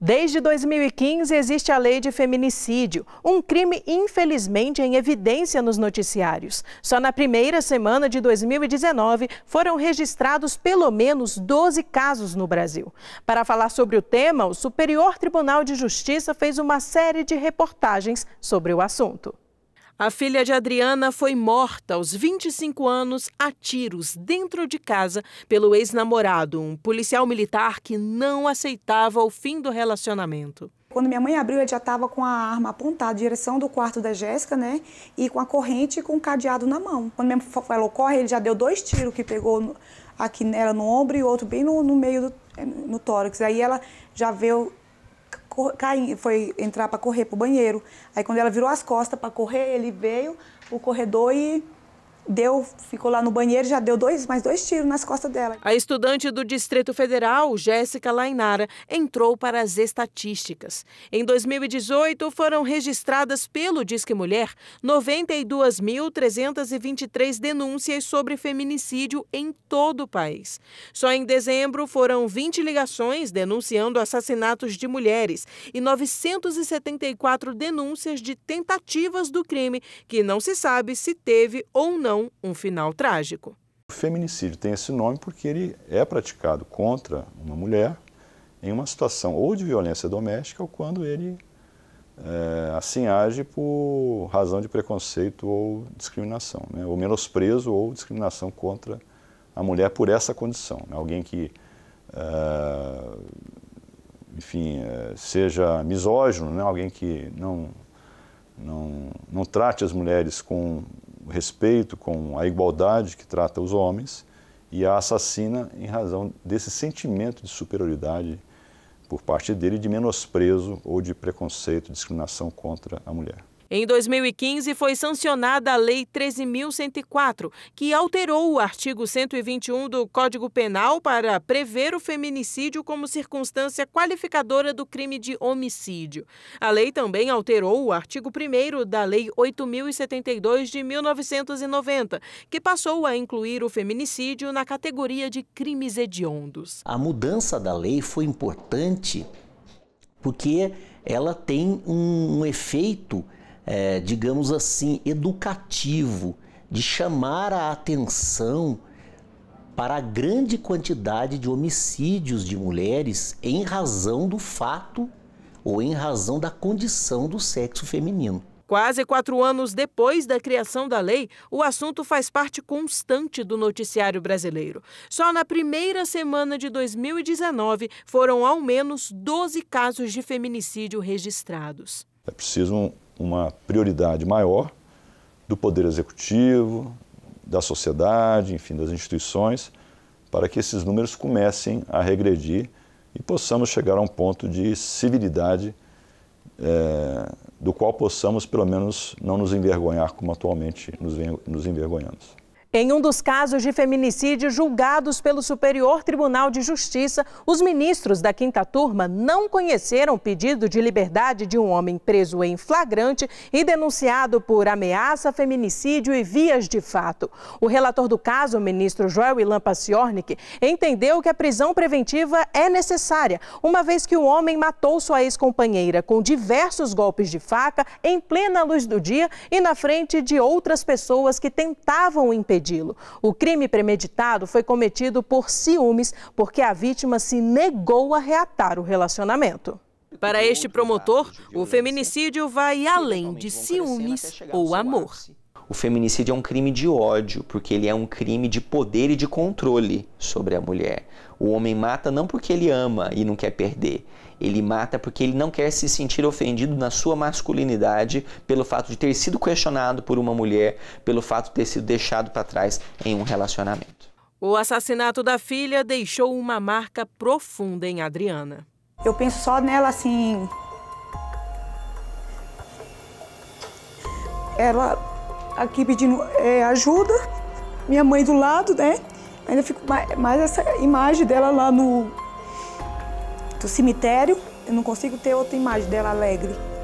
Desde 2015 existe a lei de feminicídio, um crime infelizmente em evidência nos noticiários. Só na primeira semana de 2019 foram registrados pelo menos 12 casos no Brasil. Para falar sobre o tema, o Superior Tribunal de Justiça fez uma série de reportagens sobre o assunto. A filha de Adriana foi morta aos 25 anos a tiros dentro de casa pelo ex-namorado, um policial militar que não aceitava o fim do relacionamento. Quando minha mãe abriu, ele já estava com a arma apontada em direção do quarto da Jéssica, né? E com a corrente e com o cadeado na mão. Quando minha mãe falou, corre, ele já deu dois tiros que pegou aqui nela no ombro e outro bem no, no meio do é, no tórax. Aí ela já veio cair, foi entrar para correr pro banheiro. Aí quando ela virou as costas para correr, ele veio o corredor e deu, ficou lá no banheiro, já deu dois, mais dois tiros nas costas dela. A estudante do Distrito Federal, Jéssica Lainara, entrou para as estatísticas. Em 2018, foram registradas pelo Disque Mulher 92.323 denúncias sobre feminicídio em todo o país. Só em dezembro foram 20 ligações denunciando assassinatos de mulheres e 974 denúncias de tentativas do crime, que não se sabe se teve ou não um final trágico. O feminicídio tem esse nome porque ele é praticado contra uma mulher em uma situação ou de violência doméstica ou quando ele é, assim age por razão de preconceito ou discriminação, né? ou menosprezo ou discriminação contra a mulher por essa condição. Né? Alguém que, é, enfim, é, seja misógino, né? alguém que não, não, não trate as mulheres com respeito, com a igualdade que trata os homens, e a assassina em razão desse sentimento de superioridade por parte dele, de menosprezo ou de preconceito, discriminação contra a mulher. Em 2015, foi sancionada a Lei 13.104, que alterou o artigo 121 do Código Penal para prever o feminicídio como circunstância qualificadora do crime de homicídio. A lei também alterou o artigo 1 da Lei 8.072 de 1990, que passou a incluir o feminicídio na categoria de crimes hediondos. A mudança da lei foi importante porque ela tem um, um efeito é, digamos assim, educativo, de chamar a atenção para a grande quantidade de homicídios de mulheres em razão do fato ou em razão da condição do sexo feminino. Quase quatro anos depois da criação da lei, o assunto faz parte constante do noticiário brasileiro. Só na primeira semana de 2019 foram ao menos 12 casos de feminicídio registrados. É preciso uma prioridade maior do Poder Executivo, da sociedade, enfim, das instituições, para que esses números comecem a regredir e possamos chegar a um ponto de civilidade é, do qual possamos, pelo menos, não nos envergonhar como atualmente nos envergonhamos. Em um dos casos de feminicídio julgados pelo Superior Tribunal de Justiça, os ministros da quinta turma não conheceram o pedido de liberdade de um homem preso em flagrante e denunciado por ameaça, feminicídio e vias de fato. O relator do caso, o ministro Joel Ilan Paciornik, entendeu que a prisão preventiva é necessária, uma vez que o homem matou sua ex-companheira com diversos golpes de faca em plena luz do dia e na frente de outras pessoas que tentavam impedir agredi-lo. O crime premeditado foi cometido por ciúmes, porque a vítima se negou a reatar o relacionamento. Para este promotor, o feminicídio vai além de ciúmes ou amor o feminicídio é um crime de ódio, porque ele é um crime de poder e de controle sobre a mulher. O homem mata não porque ele ama e não quer perder. Ele mata porque ele não quer se sentir ofendido na sua masculinidade pelo fato de ter sido questionado por uma mulher, pelo fato de ter sido deixado para trás em um relacionamento. O assassinato da filha deixou uma marca profunda em Adriana. Eu penso só nela assim. Ela aqui pedindo é, ajuda, minha mãe do lado, né? Ainda fico mais essa imagem dela lá no do cemitério, eu não consigo ter outra imagem dela alegre.